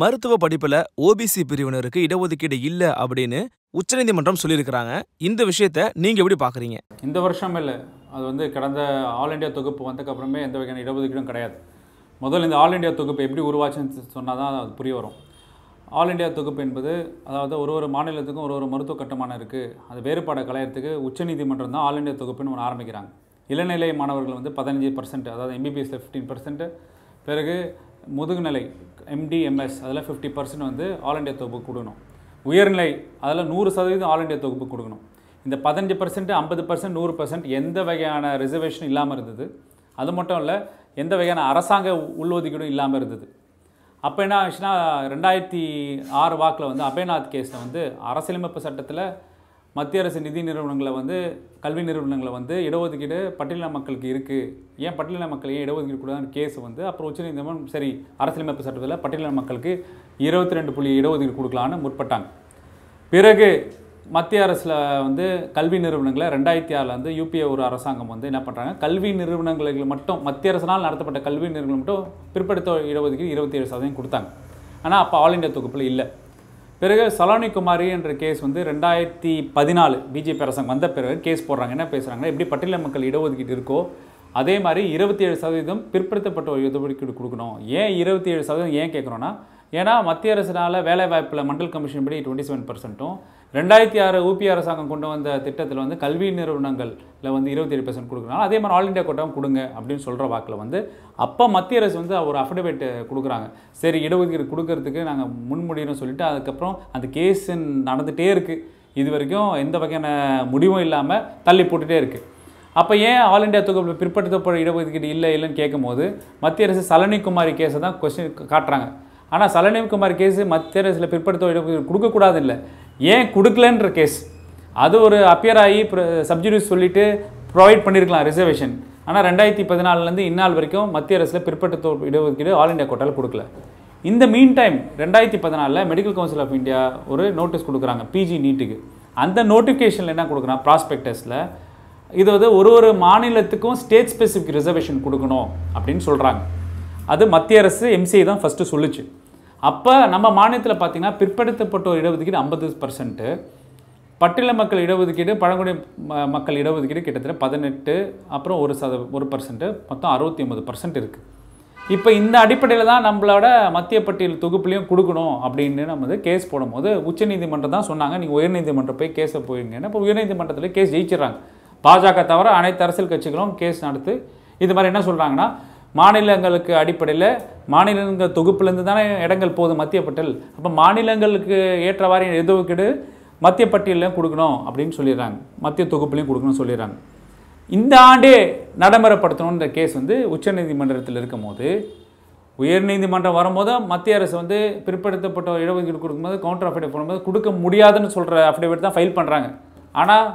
மருத்துவ படிப்புல ஓபிசி பிரிவினருக்கு இடஒதுக்கீடு இல்லை அப்படின்னு உச்சநீதிமன்றம் சொல்லியிருக்கிறாங்க இந்த விஷயத்த நீங்கள் எப்படி பார்க்குறீங்க இந்த வருஷம் இல்லை அது வந்து கடந்த ஆல் இண்டியா தொகுப்பு வந்ததுக்கப்புறமே எந்த வகையான இடஒதுக்கீடும் கிடையாது முதல்ல இந்த ஆல் இண்டியா தொகுப்பு எப்படி உருவாச்சுன்னு சொன்னால் தான் அது புரிய வரும் ஆல் இண்டியா தொகுப்பு என்பது அதாவது ஒரு ஒரு மாநிலத்துக்கும் ஒரு ஒரு மருத்துவ கட்டமான இருக்குது அது வேறுபாடை கலையத்துக்கு உச்சநீதிமன்றம் தான் ஆல் இண்டியா தொகுப்புன்னு ஒன்று ஆரம்பிக்கிறாங்க இளநிலை மாணவர்கள் வந்து பதினஞ்சு பர்சன்ட் அதாவது எம்பிபிஎஸ் ஃபிஃப்டீன் பர்சன்ட் பிறகு முதுகுநிலை எம்டிஎம்எஸ் அதில் ஃபிஃப்டி பர்சன்ட் வந்து ஆல் இண்டியா தொகுப்பு கொடுக்கணும் உயர்நிலை அதில் நூறு சதவீதம் ஆல் இண்டியா தொகுப்பு கொடுக்கணும் இந்த பதினஞ்சு பர்சன்ட் ஐம்பது பர்சன்ட் நூறு பர்சன்ட் எந்த வகையான ரிசர்வேஷன் இல்லாமல் இருந்தது அது மட்டும் இல்லை எந்த வகையான அரசாங்க உள்ஒதுக்கீடும் இல்லாமல் இருந்தது அப்போ என்ன ஆச்சுன்னா ரெண்டாயிரத்தி ஆறு வாக்கில் வந்து அபேநாத் கேஸில் வந்து அரசியலமைப்பு சட்டத்தில் மத்திய அரசு நிதி நிறுவனங்களை வந்து கல்வி நிறுவனங்களை வந்து இடஒதுக்கீடு பட்டியலின மக்களுக்கு இருக்குது ஏன் பட்டியலின மக்கள் ஏன் இடஒதுக்கீடு கூடாதுன்னு கேஸ் வந்து அப்புறம் நீதிமன்றம் சரி அரசியலமைப்பு சட்டத்தில் பட்டியலின மக்களுக்கு இருபத்தி ரெண்டு புள்ளி இடஒதுக்கீடு கொடுக்கலான்னு முற்பட்டாங்க பிறகு மத்திய அரசில் வந்து கல்வி நிறுவனங்களை ரெண்டாயிரத்தி ஆறில் வந்து யூபிஏ ஒரு அரசாங்கம் வந்து என்ன பண்ணுறாங்க கல்வி நிறுவனங்களுக்கு மட்டும் மத்திய அரசினால் நடத்தப்பட்ட கல்வி நிறுவனங்கள் மட்டும் பிற்படுத்த இடஒதுக்கீடு இருபத்தி ஏழு சதவீதம் கொடுத்தாங்க ஆனால் அப்போ ஆல் இண்டியா தொகுப்பில் இல்லை பிறகு சலோனி குமாரி என்ற கேஸ் வந்து ரெண்டாயிரத்தி பதினாலு பிஜேபி அரசாங்கம் வந்த பிறகு கேஸ் போடுறாங்க என்ன பேசுகிறாங்கன்னா எப்படி பட்டியல மக்கள் இடஒதுக்கீடு இருக்கோ அதே மாதிரி இருபத்தி ஏழு சதவீதம் பிற்படுத்தப்பட்ட இடஒதுக்கீடு கொடுக்கணும் ஏன் இருபத்தி ஏழு சதவீதம் ஏன் கேட்குறோன்னா ஏன்னா மத்திய அரசினால் வேலை வாய்ப்பில் மண்டல் கமிஷன் படி டுவெண்ட்டி செவன் பர்சன்ட்டும் ரெண்டாயிரத்தி ஆறு ஊபி அரசாங்கம் கொண்டு வந்த திட்டத்தில் வந்து கல்வி நிறுவனங்களில் வந்து இருபத்தி ஏழு பர்சன்ட் கொடுக்குறாங்க அதே மாதிரி ஆல் இண்டியா கோட்டாவும் கொடுங்க அப்படின்னு சொல்கிற வாக்கில் வந்து அப்போ மத்திய அரசு வந்து ஒரு அஃபிடவிட் கொடுக்குறாங்க சரி இடஒதுக்கீடு கொடுக்கறதுக்கு நாங்கள் முன்முடியும்னு சொல்லிட்டு அதுக்கப்புறம் அந்த கேஸ் நடந்துகிட்டே இருக்குது இது வரைக்கும் எந்த வகையான முடிவும் இல்லாமல் தள்ளி போட்டுகிட்டே இருக்குது அப்போ ஏன் ஆல் இண்டியா தொகுப்பு பிற்படுத்தப்பட இடஒதுக்கீடு இல்லை இல்லைன்னு கேட்கும்போது மத்திய அரசு சலனிகுமாரி கேஸை தான் கொஸ்டின் காட்டுறாங்க ஆனால் சலனிக்குமாரி கேஸு மத்திய அரசில் பிற்படுத்த இடஒதுக்கீடு கொடுக்கக்கூடாது இல்லை ஏன் கொடுக்கலன்ற கேஸ் அது ஒரு அப்பியர் ஆகி சப்ஜிடியூஸ் சொல்லிவிட்டு ப்ரொவைட் பண்ணியிருக்கலாம் ரிசர்வேஷன் ஆனால் ரெண்டாயிரத்தி பதினாலுலேருந்து இந்நாள் வரைக்கும் மத்திய அரசில் பிற்படுத்தோர் இடஒதுக்கீடு ஆல் இண்டியா கோட்டால் கொடுக்கல இந்த மீன் டைம் ரெண்டாயிரத்தி பதினாலில் மெடிக்கல் கவுன்சில் ஆஃப் இந்தியா ஒரு நோட்டீஸ் கொடுக்குறாங்க பிஜி நீட்டுக்கு அந்த நோட்டிஃபிகேஷனில் என்ன கொடுக்குறான் ப்ராஸ்பெக்டஸில் இது வந்து ஒரு ஒரு மாநிலத்துக்கும் ஸ்டேட் ஸ்பெசிஃபிக் ரிசர்வேஷன் கொடுக்கணும் அப்படின்னு சொல்கிறாங்க அது மத்திய அரசு எம்சிஐ தான் ஃபஸ்ட்டு சொல்லுச்சு அப்போ நம்ம மாநிலத்தில் பார்த்திங்கன்னா பிற்படுத்தப்பட்டோர் இடஒதுக்கீடு ஐம்பது பர்சன்ட்டு பட்டியல மக்கள் இடஒதுக்கீடு பழங்குடி மக்கள் இடஒதுக்கீடு கிட்டத்தட்ட பதினெட்டு அப்புறம் ஒரு சத ஒரு பர்சன்ட்டு மொத்தம் அறுபத்தி ஒம்பது பர்சன்ட் இருக்குது இப்போ இந்த அடிப்படையில் தான் நம்மளோட மத்திய பட்டியல் தொகுப்புலையும் கொடுக்கணும் அப்படின்னு நம்ம வந்து கேஸ் போடும்போது உச்சநீதிமன்றம் தான் சொன்னாங்க நீங்கள் உயர்நீதிமன்றம் போய் கேஸை போயிருங்கன்னா இப்போ உயர்நீதிமன்றத்தில் கேஸ் ஜெயிச்சிடறாங்க பாஜக தவிர அனைத்து அரசியல் கட்சிகளும் கேஸ் நடத்து இது மாதிரி என்ன சொல்கிறாங்கன்னா மாநிலங்களுக்கு அடிப்படையில் மாநிலங்கள் தொகுப்புலேருந்து தானே இடங்கள் போதும் மத்திய பட்டியல் அப்போ மாநிலங்களுக்கு ஏற்றவாறு எதுவுக்கிடு மத்திய பட்டியலையும் கொடுக்கணும் அப்படின்னு சொல்லிடுறாங்க மத்திய தொகுப்புலையும் கொடுக்கணும்னு சொல்லிடுறாங்க இந்த ஆண்டே நடைமுறைப்படுத்தணுன்ற கேஸ் வந்து உச்சநீதிமன்றத்தில் இருக்கும் போது உயர்நீதிமன்றம் வரும்போது மத்திய அரசு வந்து பிற்படுத்தப்பட்ட இடஒதுக்கீடு கொடுக்கும்போது கவுண்டர் அஃபிடேவிட் பண்ணும்போது கொடுக்க முடியாதுன்னு சொல்கிற அஃபிடேவிட் தான் ஃபைல் பண்ணுறாங்க ஆனால்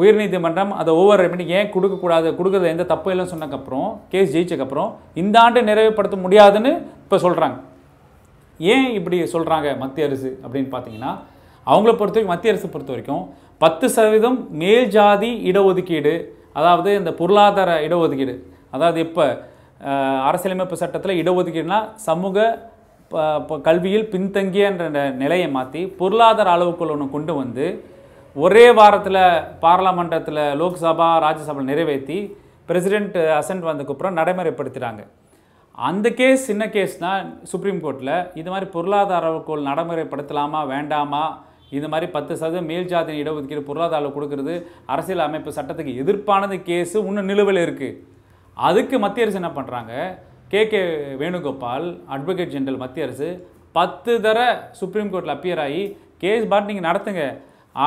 உயர்நீதிமன்றம் அதை ஓவர் ரெமெடி ஏன் கொடுக்கக்கூடாது கொடுக்குறது எந்த தப்பு இல்லைன்னு சொன்னக்கப்புறம் கேஸ் ஜெயிச்சக்கப்புறம் இந்த ஆண்டு நிறைவுபடுத்த முடியாதுன்னு இப்போ சொல்கிறாங்க ஏன் இப்படி சொல்கிறாங்க மத்திய அரசு அப்படின்னு பார்த்தீங்கன்னா அவங்கள பொறுத்த வரைக்கும் மத்திய அரசு பொறுத்த வரைக்கும் பத்து சதவீதம் மேல் ஜாதி இடஒதுக்கீடு அதாவது இந்த பொருளாதார இடஒதுக்கீடு அதாவது இப்போ அரசியலமைப்பு சட்டத்தில் இடஒதுக்கீடுனா சமூக கல்வியில் பின்தங்கியன்ற நிலையை மாற்றி பொருளாதார அளவுக்குள் ஒன்று கொண்டு வந்து ஒரே வாரத்தில் பாராளுமன்றத்தில் லோக்சபா ராஜ்யசபா நிறைவேற்றி பிரசிடென்ட் அசன்ட் வந்ததுக்கப்புறம் நடைமுறைப்படுத்துகிறாங்க அந்த கேஸ் சின்ன கேஸ்னால் சுப்ரீம் கோர்ட்டில் இது மாதிரி பொருளாதார கோள் நடைமுறைப்படுத்தலாமா வேண்டாமா இது மாதிரி பத்து சதவீதம் மேல் ஜாதி இடஒதுக்கீடு பொருளாதாரம் கொடுக்கறது அரசியல் அமைப்பு சட்டத்துக்கு எதிர்ப்பானது கேஸு இன்னும் நிலுவையில் இருக்குது அதுக்கு மத்திய அரசு என்ன பண்ணுறாங்க K K Venugopal advocate general மத்திய அரசு பத்து தர சுப்ரீம் கோர்ட்டில் அப்பியர் ஆகி கேஸ் பாட்டு நீங்கள் நடத்துங்க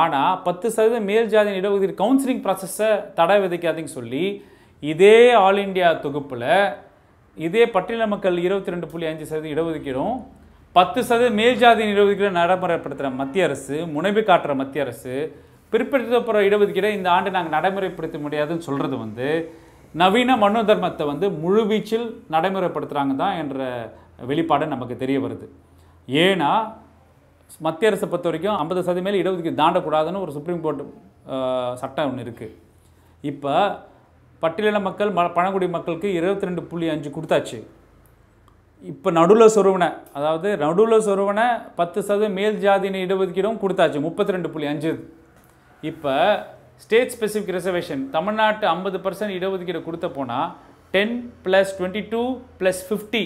ஆனால் பத்து சதவீதம் மேல் ஜாதி இடஒதுக்கீடு கவுன்சிலிங் ப்ராசஸை தடை விதைக்காதுன்னு சொல்லி இதே ஆல் இண்டியா தொகுப்பில் இதே பட்டியல மக்கள் இருபத்தி ரெண்டு புள்ளி அஞ்சு சதவீதம் இடஒதுக்கீடும் பத்து சதவீதம் மேல் ஜாதி இடஒதுக்கீடு நடைமுறைப்படுத்துகிற மத்திய அரசு முனைப்பு காட்டுற மத்திய அரசு பிற்படுத்தப்படுற இடஒதுக்கீடை இந்த ஆண்டு நாங்கள் நடைமுறைப்படுத்த முடியாதுன்னு சொல்கிறது வந்து நவீன மனு தர்மத்தை வந்து முழுவீச்சில் நடைமுறைப்படுத்துகிறாங்க தான் என்ற வெளிப்பாடு நமக்கு தெரிய வருது ஏன்னா மத்திய அரசை பொறுத்த வரைக்கும் ஐம்பது சதவீதம் மேலே இடஒதுக்கீடு தாண்டக்கூடாதுன்னு ஒரு சுப்ரீம் கோர்ட் சட்டம் ஒன்று இருக்குது இப்போ பட்டியலின மக்கள் ம பழங்குடி மக்களுக்கு இருபத்தி ரெண்டு புள்ளி அஞ்சு கொடுத்தாச்சு இப்போ நடுவில் சொருவனை அதாவது நடுவில் சொருவனை பத்து சதவீதம் மேல் ஜாதியின இடஒதுக்கீடும் கொடுத்தாச்சு முப்பத்தி ரெண்டு புள்ளி அஞ்சு இப்போ ஸ்டேட் ஸ்பெசிஃபிக் ரிசர்வேஷன் தமிழ்நாட்டு ஐம்பது பர்சன்ட் இடஒதுக்கீடு கொடுத்த போனால் ten plus twenty two plus fifty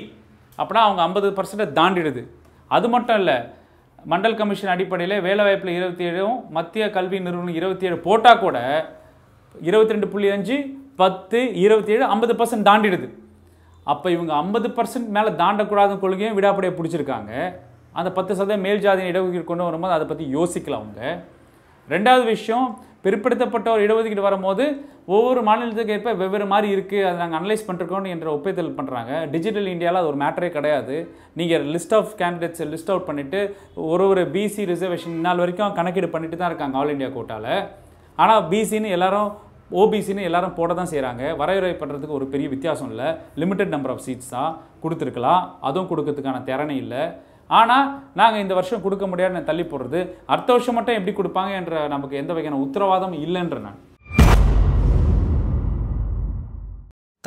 அப்படின்னா அவங்க ஐம்பது பர்சன்ட்டை தாண்டிடுது அது மட்டும் இல்லை மண்டல் கமிஷன் அடிப்படையில் வேலைவாய்ப்பில் இருபத்தி ஏழும் மத்திய கல்வி நிறுவனம் இருபத்தி ஏழு போட்டால் கூட இருபத்தி ரெண்டு புள்ளி அஞ்சு பத்து இருபத்தி ஏழு ஐம்பது பர்சன்ட் தாண்டிடுது அப்போ இவங்க ஐம்பது பர்சன்ட் மேலே தாண்டக்கூடாத கொள்கையும் விடாப்படையை பிடிச்சிருக்காங்க அந்த பத்து சதவீதம் மேல் ஜாதியின் இடஒதுக்கீடு கொண்டு வரும்போது அதை பற்றி யோசிக்கலாம் அவங்க ரெண்டாவது விஷயம் பிற்படுத்தப்பட்டவர் இடஒதுக்கீடு வரும்போது ஒவ்வொரு மாநிலத்துக்கு ஏற்ப வெவ்வேறு மாதிரி இருக்குது அதை நாங்கள் அனலைஸ் பண்ணுறோம் என்ற ஒப்பேதல் பண்ணுறாங்க டிஜிட்டல் இந்தியாவில் அது ஒரு மேட்டரே கிடையாது நீங்கள் லிஸ்ட் ஆஃப் கேண்டிடேட்ஸை லிஸ்ட் அவுட் பண்ணிவிட்டு ஒரு ஒரு பிசி ரிசர்வேஷன் நாள் வரைக்கும் கணக்கீடு பண்ணிட்டு தான் இருக்காங்க ஆல் இண்டியா கோட்டாவில் ஆனால் பிசின்னு எல்லாரும் ஓபிசின்னு எல்லாரும் போட தான் செய்கிறாங்க வரையறை பண்ணுறதுக்கு ஒரு பெரிய வித்தியாசம் இல்லை லிமிட்டட் நம்பர் ஆஃப் சீட்ஸ் தான் கொடுத்துருக்கலாம் அதுவும் கொடுக்கறதுக்கான திறனை இல்லை ஆனால் நாங்கள் இந்த வருஷம் கொடுக்க முடியாது தள்ளி போடுறது அடுத்த வருஷம் மட்டும் எப்படி கொடுப்பாங்க என்ற நமக்கு எந்த வகையான உத்தரவாதம் இல்லைன்ற நான்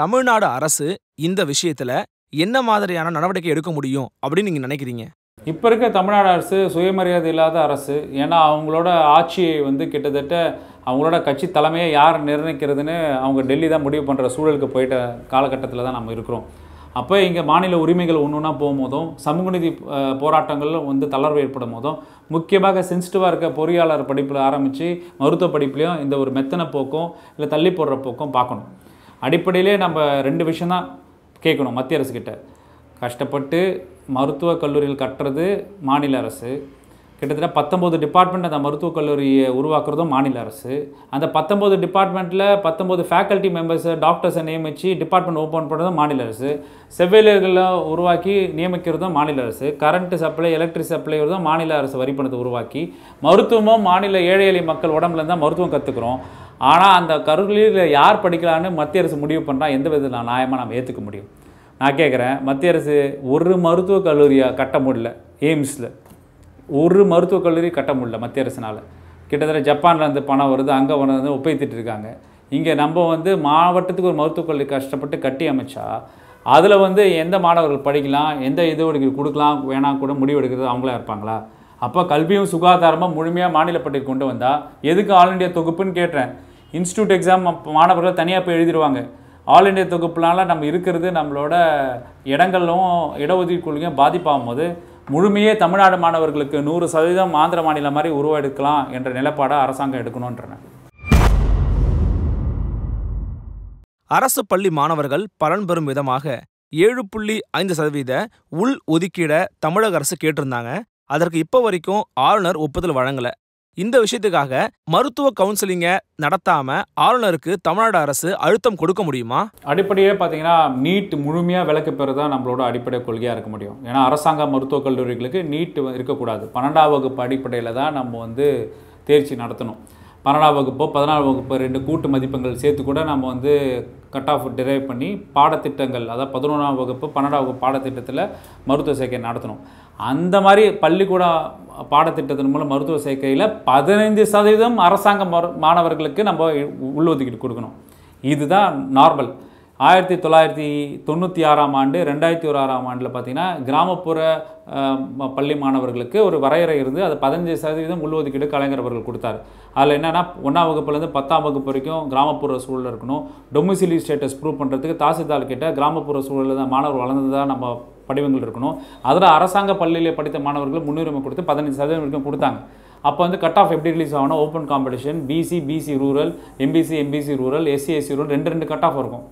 தமிழ்நாடு அரசு இந்த விஷயத்தில் என்ன மாதிரியான நடவடிக்கை எடுக்க முடியும் அப்படின்னு நீங்கள் நினைக்கிறீங்க இப்போ இருக்க தமிழ்நாடு அரசு சுயமரியாதை இல்லாத அரசு ஏன்னா அவங்களோட ஆட்சியை வந்து கிட்டத்தட்ட அவங்களோட கட்சி தலைமையை யார் நிர்ணயிக்கிறதுன்னு அவங்க டெல்லி தான் முடிவு பண்ணுற சூழலுக்கு போயிட்ட காலகட்டத்தில் தான் நம்ம இருக்கிறோம் அப்போ இங்கே மாநில உரிமைகள் ஒன்று ஒன்றா போகும்போதும் சமூக நீதி போராட்டங்களில் வந்து தளர்வு ஏற்படும் போதும் முக்கியமாக சென்சிட்டிவாக இருக்க பொறியாளர் படிப்பில் ஆரம்பித்து மருத்துவ படிப்புலையும் இந்த ஒரு மெத்தனை போக்கும் இல்லை தள்ளி போடுற போக்கும் பார்க்கணும் அடிப்படையிலே நம்ம ரெண்டு விஷயம் தான் கேட்கணும் மத்திய அரசுக்கிட்ட கஷ்டப்பட்டு மருத்துவக் கல்லூரியில் கட்டுறது மாநில அரசு கிட்டத்தட்ட பத்தொம்போது டிபார்ட்மெண்ட் அந்த மருத்துவக் கல்லூரியை உருவாக்குறதும் மாநில அரசு அந்த பத்தொம்பது டிபார்ட்மெண்ட்டில் பத்தொம்போது ஃபேக்கல்ட்டி மெம்பர்ஸை டாக்டர்ஸை நியமித்து டிபார்ட்மெண்ட் ஓப்பன் பண்ணுறதும் மாநில அரசு செவ்விலியர்களை உருவாக்கி நியமிக்கிறதும் மாநில அரசு கரண்ட்டு சப்ளை எலக்ட்ரிக் சப்ளை தான் மாநில அரசு வரிப்பணத்தை உருவாக்கி மருத்துவமும் மாநில ஏழை எளிய மக்கள் உடம்புல தான் மருத்துவம் கற்றுக்குறோம் ஆனால் அந்த கருளியில் யார் படிக்கலான்னு மத்திய அரசு முடிவு பண்ணால் எந்த விதத்தில் நான் நியாயமாக நம்ம ஏற்றுக்க முடியும் நான் கேட்குறேன் மத்திய அரசு ஒரு மருத்துவக் கல்லூரியாக கட்ட முடியல எய்ம்ஸில் ஒரு மருத்துவக் கல்லூரி கட்ட முடியல மத்திய அரசினால் கிட்டத்தட்ட ஜப்பானில் இருந்து பணம் வருது அங்கே வந்து ஒப்பைத்திட்டு இருக்காங்க இங்கே நம்ம வந்து மாவட்டத்துக்கு ஒரு மருத்துவக் கல்லூரி கஷ்டப்பட்டு கட்டி அமைச்சா அதில் வந்து எந்த மாணவர்கள் படிக்கலாம் எந்த இது கொடுக்கலாம் வேணாம் கூட முடிவு எடுக்கிறது அவங்களா இருப்பாங்களா அப்போ கல்வியும் சுகாதாரமாக முழுமையாக மாநிலப்பட்டிற்கு கொண்டு வந்தால் எதுக்கு ஆல் இண்டியா தொகுப்புன்னு கேட்டேன் இன்ஸ்டியூட் எக்ஸாம் மாணவர்கள் தனியாக போய் எழுதிடுவாங்க ஆல் இண்டியா தொகுப்புனால நம்ம இருக்கிறது நம்மளோட இடங்களும் இடஒதுக்கீடு கொள்கையும் பாதிப்பாகும் போது முழுமையே தமிழ்நாடு மாணவர்களுக்கு நூறு சதவீதம் ஆந்திர மாநிலம் மாதிரி உருவெடுக்கலாம் என்ற நிலப்பாடை அரசாங்கம் எடுக்கணுன்றன அரசு பள்ளி மாணவர்கள் பலன் பெறும் விதமாக ஏழு புள்ளி ஐந்து சதவீத உள் ஒதுக்கீடை தமிழக அரசு கேட்டிருந்தாங்க அதற்கு இப்போ வரைக்கும் ஆளுநர் ஒப்புதல் வழங்கலை இந்த விஷயத்துக்காக மருத்துவ கவுன்சிலிங்கை நடத்தாம ஆளுநருக்கு தமிழ்நாடு அரசு அழுத்தம் கொடுக்க முடியுமா அடிப்படையே பார்த்தீங்கன்னா நீட் முழுமையாக விலக்கு பெறதான் நம்மளோட அடிப்படை கொள்கையாக இருக்க முடியும் ஏன்னா அரசாங்க மருத்துவக் கல்லூரிகளுக்கு நீட் இருக்கக்கூடாது பன்னெண்டாம் வகுப்பு அடிப்படையில் தான் நம்ம வந்து தேர்ச்சி நடத்தணும் பன்னெண்டாம் வகுப்போ பதினாலாம் வகுப்பு ரெண்டு கூட்டு மதிப்பெண்கள் சேர்த்து கூட நம்ம வந்து கட் ஆஃப் டிரைவ் பண்ணி பாடத்திட்டங்கள் அதாவது பதினொன்றாம் வகுப்பு பன்னெண்டாம் வகுப்பு பாடத்திட்டத்தில் மருத்துவ சேர்க்கை நடத்தணும் அந்த மாதிரி பள்ளிக்கூட பாடத்திட்டத்தின் மூலம் மருத்துவ சேர்க்கையில் பதினைந்து சதவீதம் அரசாங்க மாணவர்களுக்கு நம்ம உள்ளொதுக்கிட்டு கொடுக்கணும் இதுதான் நார்மல் ஆயிரத்தி தொள்ளாயிரத்தி தொண்ணூற்றி ஆறாம் ஆண்டு ரெண்டாயிரத்தி ஒரு ஆறாம் ஆண்டில் பார்த்திங்கன்னா கிராமப்புற பள்ளி மாணவர்களுக்கு ஒரு வரையறை இருந்து அது பதினஞ்சு சதவீதம் உள்ஒதுக்கீடு கலைஞர் அவர்கள் கொடுத்தார் அதில் என்னென்னா ஒன்றாம் வகுப்புலேருந்து பத்தாம் வகுப்பு வரைக்கும் கிராமப்புற சூழல் இருக்கணும் டொமிசிலி ஸ்டேட்டஸ் ப்ரூவ் பண்ணுறதுக்கு தாசில்தார் கிட்ட கிராமப்புற சூழலில் தான் மாணவர் வளர்ந்ததாக நம்ம படிவங்கள் இருக்கணும் அதில் அரசாங்க பள்ளியில் படித்த மாணவர்களுக்கு முன்னுரிமை கொடுத்து பதினஞ்சு சதவீதம் வரைக்கும் கொடுத்தாங்க அப்போ வந்து கட் ஆஃப் எப்படி ரிலீஸ் ஆகணும் open competition BC BC rural MBC MBC rural SC SC rural ரெண்டு ரெண்டு கட் ஆஃப் இருக்கும்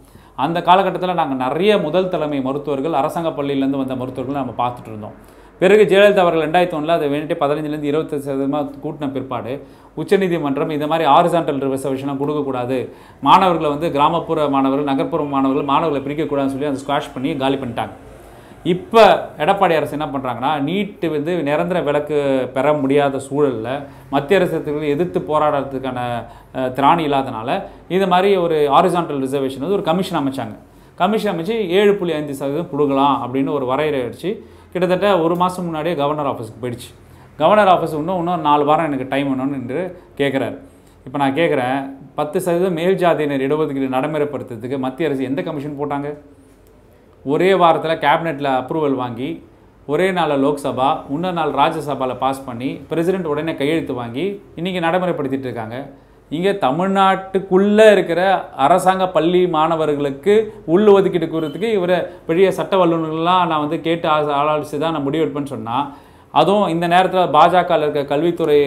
அந்த காலகட்டத்தில் நாங்கள் நிறைய முதல் தலைமை மருத்துவர்கள் அரசாங்க பள்ளியிலேருந்து வந்த மருத்துவர்கள் நம்ம பார்த்துட்டு இருந்தோம் பிறகு ஜெயலலிதா அவர்கள் ரெண்டாயிரத்தி ஒன்றில் அதை வேண்டிய பதினஞ்சுலேருந்து இருபத்தி சதவீதமாக கூட்டின பிற்பாடு உச்சநீதிமன்றம் இந்த மாதிரி ஆரிசான்டல் ரிசர்வேஷனாக கொடுக்கக்கூடாது மாணவர்களை வந்து கிராமப்புற மாணவர்கள் நகர்ப்புற மாணவர்கள் மாணவர்களை பிரிக்கக்கூடாதுன்னு சொல்லி அதை ஸ்குவாஷ் பண்ணி காலி பண்ணிட்டாங்க இப்போ எடப்பாடி அரசு என்ன பண்ணுறாங்கன்னா நீட்டு வந்து நிரந்தர விலக்கு பெற முடியாத சூழலில் மத்திய அரசு எதிர்த்து போராடுறதுக்கான திராணி இல்லாதனால இது மாதிரி ஒரு ஆரிசான்டல் ரிசர்வேஷன் வந்து ஒரு கமிஷன் அமைச்சாங்க கமிஷன் அமைச்சு ஏழு புள்ளி ஐந்து சதவீதம் கொடுக்கலாம் அப்படின்னு ஒரு வரையறை அடிச்சு கிட்டத்தட்ட ஒரு மாதம் முன்னாடியே கவர்னர் ஆஃபீஸுக்கு போயிடுச்சு கவர்னர் ஆஃபீஸ் இன்னும் இன்னும் நாலு வாரம் எனக்கு டைம் வேணும்னு என்று கேட்குறாரு இப்போ நான் கேட்குறேன் பத்து சதவீதம் மேல் ஜாதியினர் இடஒதுக்கீடு நடைமுறைப்படுத்துறதுக்கு மத்திய அரசு எந்த கமிஷன் போட்டாங்க ஒரே வாரத்தில் கேபினெட்டில் அப்ரூவல் வாங்கி ஒரே நாளில் லோக்சபா இன்னொரு நாள் ராஜ்யசபாவில் பாஸ் பண்ணி பிரசிடெண்ட் உடனே கையெழுத்து வாங்கி இன்றைக்கி நடைமுறைப்படுத்திட்டு இருக்காங்க இங்கே தமிழ்நாட்டுக்குள்ளே இருக்கிற அரசாங்க பள்ளி மாணவர்களுக்கு உள் ஒதுக்கீடு கூறத்துக்கு இவரை பெரிய சட்ட வல்லுநர்கள்லாம் நான் வந்து கேட்டு ஆலோசித்து தான் நான் முடிவெடுப்பேன்னு சொன்னால் அதுவும் இந்த நேரத்தில் பாஜகவில் இருக்க கல்வித்துறை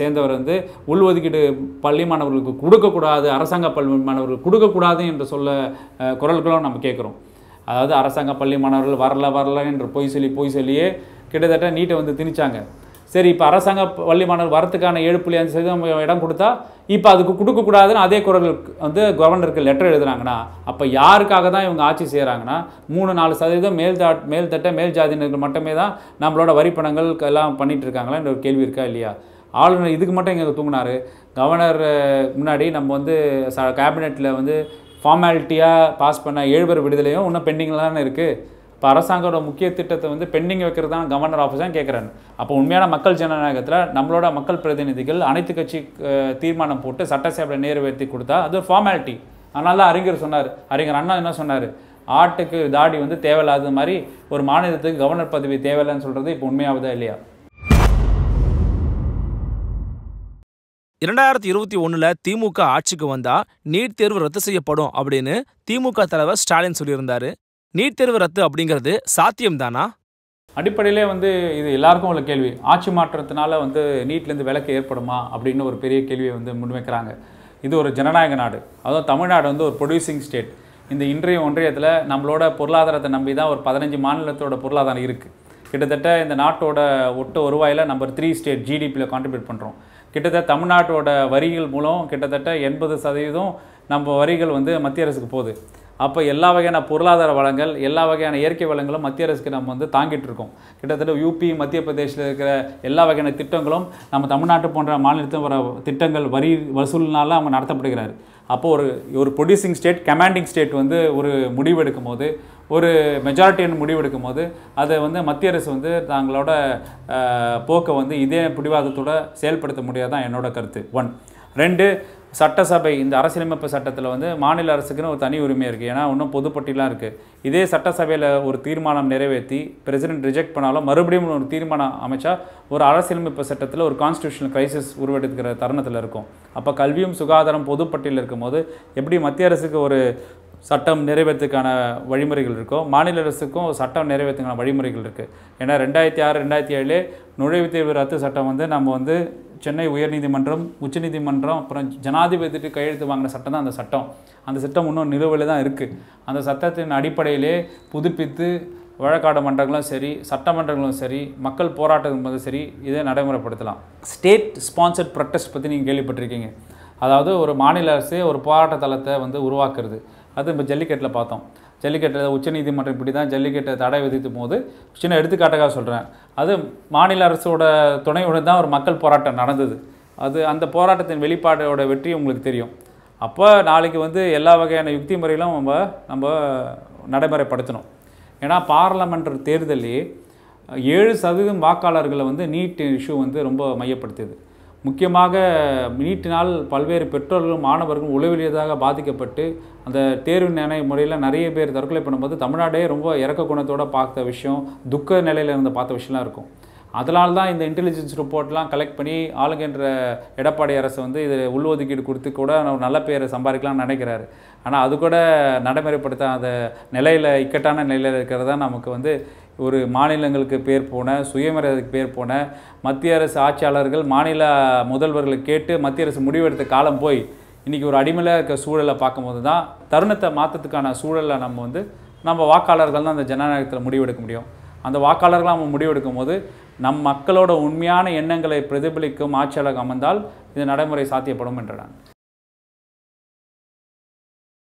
சேர்ந்தவர் வந்து உள் ஒதுக்கீடு பள்ளி மாணவர்களுக்கு கொடுக்கக்கூடாது அரசாங்க பள்ளி மாணவர்களுக்கு கொடுக்கக்கூடாது என்று சொல்ல குரல்களும் நம்ம கேட்குறோம் அதாவது அரசாங்க பள்ளி மாணவர்கள் வரல வரல என்று பொய் சொல்லி பொய் சொல்லியே கிட்டத்தட்ட நீட்டை வந்து திணிச்சாங்க சரி இப்போ அரசாங்க பள்ளி மாணவர் வரத்துக்கான ஏழு புள்ளி அஞ்சு சதவீதம் இடம் கொடுத்தா இப்போ அதுக்கு கொடுக்கக்கூடாதுன்னு அதே குரல் வந்து கவர்னருக்கு லெட்டர் எழுதுறாங்கன்னா அப்போ யாருக்காக தான் இவங்க ஆட்சி செய்கிறாங்கன்னா மூணு நாலு சதவீதம் மேல் மேல்தட்ட மேல் மேல் ஜாதியினர்கள் மட்டுமே தான் நம்மளோட வரிப்பணங்கள் எல்லாம் பண்ணிகிட்டு இருக்காங்களா என்ற ஒரு கேள்வி இருக்கா இல்லையா ஆளுநர் இதுக்கு மட்டும் எங்களுக்கு தூங்கினார் கவர்னர் முன்னாடி நம்ம வந்து ச கேபினெட்டில் வந்து ஃபார்மாலிட்டியாக பாஸ் பண்ண ஏழுபர் விடுதலையும் இன்னும் பெண்டிங்கில் தானே இருக்குது இப்போ அரசாங்கோட முக்கிய திட்டத்தை வந்து பெண்டிங் வைக்கிறது தான் கவர்னர் ஆஃபீஸ் தான் கேட்குறாங்க அப்போ உண்மையான மக்கள் ஜனநாயகத்தில் நம்மளோட மக்கள் பிரதிநிதிகள் அனைத்து கட்சி தீர்மானம் போட்டு சட்டசபையில் நிறைவேற்றி கொடுத்தா அது ஒரு ஃபார்மாலிட்டி அதனால தான் அறிஞர் சொன்னார் அறிஞர் அண்ணா என்ன சொன்னார் ஆட்டுக்கு தாடி வந்து தேவையில்லாத மாதிரி ஒரு மாநிலத்துக்கு கவர்னர் பதவி தேவையில்லைன்னு சொல்கிறது இப்போ உண்மையாவதா இல்லையா இரண்டாயிரத்தி இருபத்தி ஒன்றில் திமுக ஆட்சிக்கு வந்தால் நீட் தேர்வு ரத்து செய்யப்படும் அப்படின்னு திமுக தலைவர் ஸ்டாலின் சொல்லியிருந்தார் நீட் தேர்வு ரத்து அப்படிங்கிறது சாத்தியம் தானா அடிப்படையிலே வந்து இது எல்லாருக்கும் உள்ள கேள்வி ஆட்சி மாற்றத்தினால வந்து நீட்லேருந்து விலக்கு ஏற்படுமா அப்படின்னு ஒரு பெரிய கேள்வியை வந்து முன்வைக்கிறாங்க இது ஒரு ஜனநாயக நாடு அதுவும் தமிழ்நாடு வந்து ஒரு ப்ரொடியூசிங் ஸ்டேட் இந்த இன்றைய ஒன்றியத்தில் நம்மளோட பொருளாதாரத்தை நம்பி தான் ஒரு பதினஞ்சு மாநிலத்தோட பொருளாதாரம் இருக்குது கிட்டத்தட்ட இந்த நாட்டோட ஒட்டு வருவாயில் நம்பர் த்ரீ ஸ்டேட் ஜிடிபியில் கான்ட்ரிபியூட் பண்ணுறோம் கிட்டத்தட்ட தமிழ்நாட்டோட வரிகள் மூலம் கிட்டத்தட்ட எண்பது சதவீதம் நம்ம வரிகள் வந்து மத்திய அரசுக்கு போகுது அப்போ எல்லா வகையான பொருளாதார வளங்கள் எல்லா வகையான இயற்கை வளங்களும் மத்திய அரசுக்கு நம்ம வந்து தாங்கிட்டு இருக்கோம் கிட்டத்தட்ட யூபி மத்திய பிரதேசில் இருக்கிற எல்லா வகையான திட்டங்களும் நம்ம தமிழ்நாட்டு போன்ற மாநிலத்தில் வர திட்டங்கள் வரி வசூல்னால அவங்க நடத்தப்படுகிறார் அப்போது ஒரு ஒரு ப்ரொடியூசிங் ஸ்டேட் கமாண்டிங் ஸ்டேட் வந்து ஒரு முடிவு எடுக்கும் போது ஒரு மெஜாரிட்டின்னு முடிவெடுக்கும் போது அதை வந்து மத்திய அரசு வந்து தாங்களோட போக்கை வந்து இதே பிடிவாதத்தோடு செயல்படுத்த முடியாதான் என்னோட கருத்து ஒன் ரெண்டு சட்டசபை இந்த அரசியலமைப்பு சட்டத்தில் வந்து மாநில அரசுக்குன்னு ஒரு தனி உரிமை இருக்குது ஏன்னா இன்னும் பொதுப்பட்டிலாம் இருக்குது இதே சட்டசபையில் ஒரு தீர்மானம் நிறைவேற்றி பிரசிடென்ட் ரிஜெக்ட் பண்ணாலும் மறுபடியும் ஒரு தீர்மானம் அமைச்சா ஒரு அரசியலமைப்பு சட்டத்தில் ஒரு கான்ஸ்டியூஷனல் கிரைசிஸ் உருவெடுக்கிற தருணத்தில் இருக்கும் அப்போ கல்வியும் சுகாதாரம் பொதுப்பட்டியில் இருக்கும்போது எப்படி மத்திய அரசுக்கு ஒரு சட்டம் நிறைவேற்றுக்கான வழிமுறைகள் இருக்கோ மாநில அரசுக்கும் சட்டம் நிறைவேற்றுக்கான வழிமுறைகள் இருக்குது ஏன்னா ரெண்டாயிரத்தி ஆறு ரெண்டாயிரத்தி ஏழு நுழைவுத் தேர்வு ரத்து சட்டம் வந்து நம்ம வந்து சென்னை உயர்நீதிமன்றம் உச்சநீதிமன்றம் அப்புறம் ஜனாதிபதிக்கு கையெழுத்து வாங்கின சட்டம் தான் அந்த சட்டம் அந்த சட்டம் இன்னும் நிலுவையில் தான் இருக்குது அந்த சட்டத்தின் அடிப்படையிலே புதுப்பித்து வழக்காடு மன்றங்களும் சரி சட்டமன்றங்களும் சரி மக்கள் போராட்டங்களும் சரி இதை நடைமுறைப்படுத்தலாம் ஸ்டேட் ஸ்பான்சர்ட் ப்ரொட்டஸ்ட் பற்றி நீங்கள் கேள்விப்பட்டிருக்கீங்க அதாவது ஒரு மாநில அரசு ஒரு போராட்ட தளத்தை வந்து உருவாக்குறது அது இப்போ ஜல்லிக்கட்டில் பார்த்தோம் ஜல்லிக்கட்டில் உச்சநீதிமன்றம் இப்படி தான் ஜல்லிக்கட்டை தடை விதித்தும் போது சின்ன எடுத்துக்காட்டுக்காக சொல்கிறேன் அது மாநில அரசோட துணையுடன் தான் ஒரு மக்கள் போராட்டம் நடந்தது அது அந்த போராட்டத்தின் வெளிப்பாடோட வெற்றி உங்களுக்கு தெரியும் அப்போ நாளைக்கு வந்து எல்லா வகையான யுக்தி முறையிலும் நம்ம நம்ம நடைமுறைப்படுத்தணும் ஏன்னா பார்லமெண்ட் தேர்தலில் ஏழு சதவீதம் வாக்காளர்களை வந்து நீட் இஷ்யூ வந்து ரொம்ப மையப்படுத்தியது முக்கியமாக நீட்டினால் பல்வேறு பெற்றோர்களும் மாணவர்களும் உளவெளியதாக பாதிக்கப்பட்டு அந்த தேர்வு நிர்ணய முறையில் நிறைய பேர் தற்கொலை பண்ணும்போது தமிழ்நாடே ரொம்ப இறக்க குணத்தோடு பார்த்த விஷயம் துக்க நிலையில் இருந்து பார்த்த விஷயம்லாம் இருக்கும் அதனால தான் இந்த இன்டெலிஜென்ஸ் ரிப்போர்ட்லாம் கலெக்ட் பண்ணி ஆளுங்கன்ற எடப்பாடி அரசு வந்து இது உள்ஒதுக்கீடு கொடுத்து கூட நல்ல பேரை சம்பாதிக்கலாம்னு நினைக்கிறாரு ஆனால் அது கூட நடைமுறைப்படுத்த அந்த நிலையில் இக்கட்டான நிலையில் இருக்கிறதா நமக்கு வந்து ஒரு மாநிலங்களுக்கு பேர் போன சுயமரியாதைக்கு பேர் போன மத்திய அரசு ஆட்சியாளர்கள் மாநில முதல்வர்களை கேட்டு மத்திய அரசு முடிவெடுத்த காலம் போய் இன்றைக்கி ஒரு அடிமலை இருக்க சூழலை பார்க்கும்போது தான் தருணத்தை மாற்றத்துக்கான சூழலை நம்ம வந்து நம்ம வாக்காளர்கள் தான் அந்த ஜனநாயகத்தில் முடிவெடுக்க முடியும் அந்த வாக்காளர்களாக நம்ம முடிவெடுக்கும் போது நம் மக்களோட உண்மையான எண்ணங்களை பிரதிபலிக்கும் ஆட்சியாளர் அமர்ந்தால் இது நடைமுறை சாத்தியப்படும் என்றான்